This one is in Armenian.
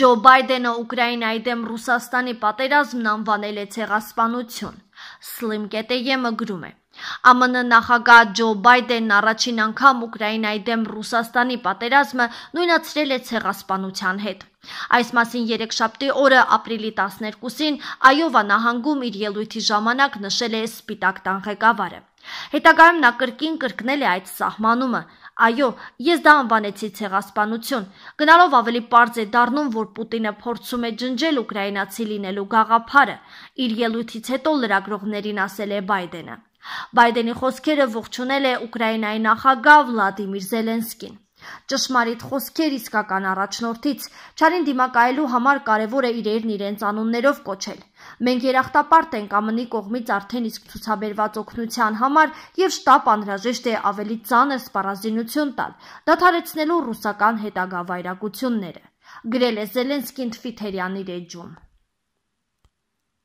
Ջո Բայդենը Ուկրաինայի դեմ Ռուսաստանի պատերազմն անվանել է ցեղասպանություն։ Slim.am-ը գրում է. ԱՄՆ նախագահ Ջո Բայդենն առաջին անգամ Ուկրաինայի դեմ Ռուսաստանի պատերազմը նույնացրել է ցեղասպանության հետ։ Այս մասին երեքշաբթի օրը ապրիլի 12-ին Այովա նահանգում իր ելույթի ժամանակ նշել է Սպիտակ տան ղեկավարը։ Հետագայում նա կրկին կրկնել է այդ սահմանումը, Այո, ես դա անվանեցի ցեղասպանություն։ Գնալով ավելի པարզ է դառնում, որ Պուտինը փորձում է ջնջել ուկրաինացի լինելու գաղափարը։ Իր ելույթից հետո լրագրողներին ասել է Բայդենը։ Բայդենի խոսքերը ողջունել է Ուկրաինայի նախագահ Վլադիմիր Զելենսկին։ Ճշմարիտ խոսքեր իսկական առաջնորդից չարին դիմակայելու համար կարևոր է իրերն իրենց անուններով կոչել։ Մենք երախտապարտ ենք ԱՄՆ-ի կողմից արդեն իսկ ցուցաբերված օգնության համար եւ շտապ անհրաժեշտ է ավելի ծանր սպառազինություն տալ, դադարեցնելու ռուսական հետագա վայրագությունները։ Գրել է Զելենսկին Թվիթերյանի ռեջում։